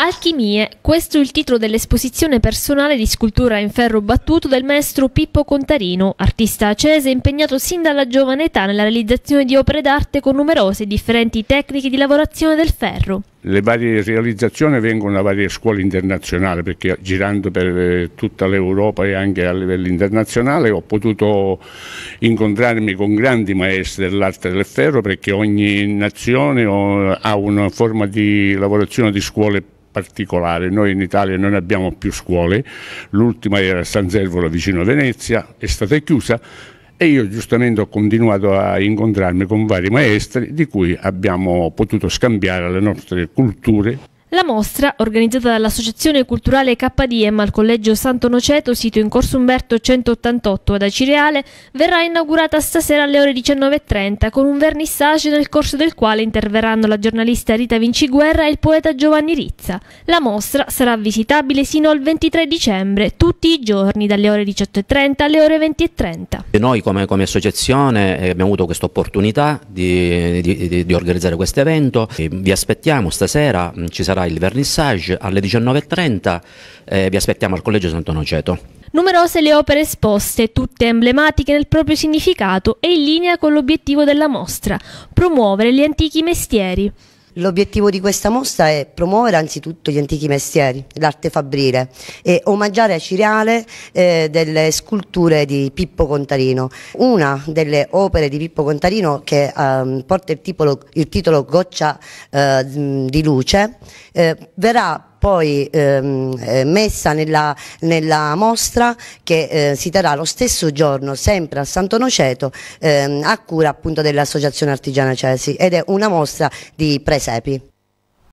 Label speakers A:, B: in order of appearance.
A: Alchimie, questo è il titolo dell'esposizione personale di scultura in ferro battuto del maestro Pippo Contarino, artista acese impegnato sin dalla giovane età nella realizzazione di opere d'arte con numerose e differenti tecniche di lavorazione del ferro
B: le varie realizzazioni vengono da varie scuole internazionali perché girando per eh, tutta l'Europa e anche a livello internazionale ho potuto incontrarmi con grandi maestri dell'arte del ferro perché ogni nazione ha una forma di lavorazione di scuole particolare. Noi in Italia non abbiamo più scuole, l'ultima era a San Servolo vicino a Venezia, è stata chiusa e io giustamente ho continuato a incontrarmi con vari maestri di cui abbiamo potuto scambiare le nostre culture
A: la mostra, organizzata dall'Associazione Culturale KDM al Collegio Santo Noceto, sito in Corso Umberto 188 ad Acireale, verrà inaugurata stasera alle ore 19.30 con un vernissage nel corso del quale interverranno la giornalista Rita Vinciguerra e il poeta Giovanni Rizza. La mostra sarà visitabile sino al 23 dicembre, tutti i giorni, dalle ore 18.30 alle ore 20.30.
C: Noi come, come, associazione eh, abbiamo avuto questa opportunità di, di, di, di organizzare questo evento, vi aspettiamo stasera, mm, ci sarà sarà il vernissage alle 19.30. Eh, vi aspettiamo al Collegio Santo Noceto.
A: Numerose le opere esposte, tutte emblematiche nel proprio significato e in linea con l'obiettivo della mostra,
D: promuovere gli antichi mestieri. L'obiettivo di questa mostra è promuovere anzitutto gli antichi mestieri, l'arte fabbrile e omaggiare a Cireale eh, delle sculture di Pippo Contarino. Una delle opere di Pippo Contarino che eh, porta il, tipolo, il, titolo Goccia eh, di luce eh, verrà poi ehm, eh, messa nella, nella, mostra che eh, si terrà lo stesso giorno sempre a Santo Noceto ehm, a cura appunto dell'Associazione Artigiana Cesi ed è una mostra di presepi.